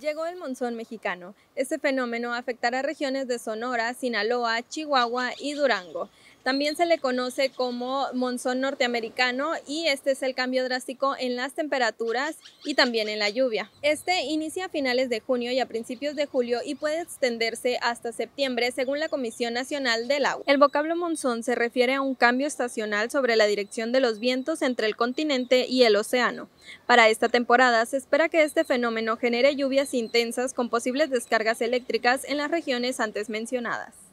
Llegó el monzón mexicano. Este fenómeno afectará regiones de Sonora, Sinaloa, Chihuahua y Durango. También se le conoce como monzón norteamericano y este es el cambio drástico en las temperaturas y también en la lluvia. Este inicia a finales de junio y a principios de julio y puede extenderse hasta septiembre según la Comisión Nacional del Agua. El vocablo monzón se refiere a un cambio estacional sobre la dirección de los vientos entre el continente y el océano. Para esta temporada se espera que este fenómeno genere lluvias intensas con posibles descargas eléctricas en las regiones antes mencionadas.